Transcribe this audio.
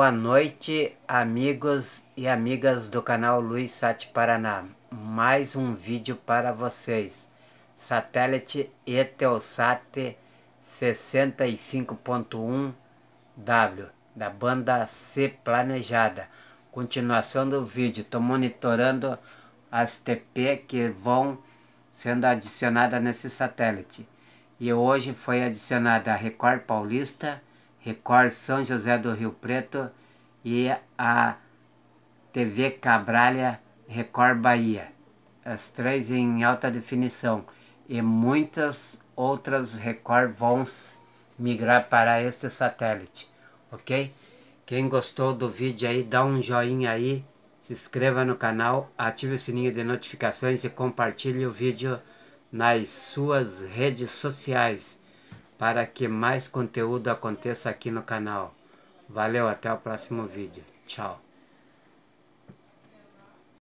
Boa noite, amigos e amigas do canal Luiz Sat Paraná. Mais um vídeo para vocês. Satélite Etelsat 65.1W da banda C planejada. Continuação do vídeo. Estou monitorando as TP que vão sendo adicionadas nesse satélite. E hoje foi adicionada a Record Paulista Record São José do Rio Preto e a TV Cabralha Record Bahia. As três em alta definição. E muitas outras Record vão migrar para este satélite, ok? Quem gostou do vídeo aí, dá um joinha aí, se inscreva no canal, ative o sininho de notificações e compartilhe o vídeo nas suas redes sociais para que mais conteúdo aconteça aqui no canal. Valeu, até o próximo vídeo. Tchau.